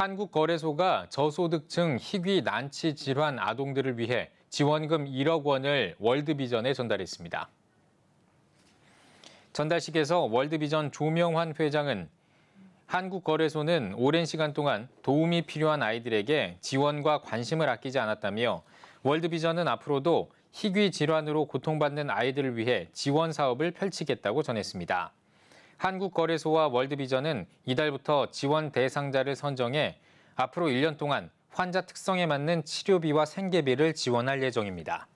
한국거래소가 저소득층 희귀 난치 질환 아동들을 위해 지원금 1억 원을 월드비전에 전달했습니다. 전달식에서 월드비전 조명환 회장은 한국거래소는 오랜 시간 동안 도움이 필요한 아이들에게 지원과 관심을 아끼지 않았다며 월드비전은 앞으로도 희귀 질환으로 고통받는 아이들을 위해 지원 사업을 펼치겠다고 전했습니다. 한국거래소와 월드비전은 이달부터 지원 대상자를 선정해 앞으로 1년 동안 환자 특성에 맞는 치료비와 생계비를 지원할 예정입니다.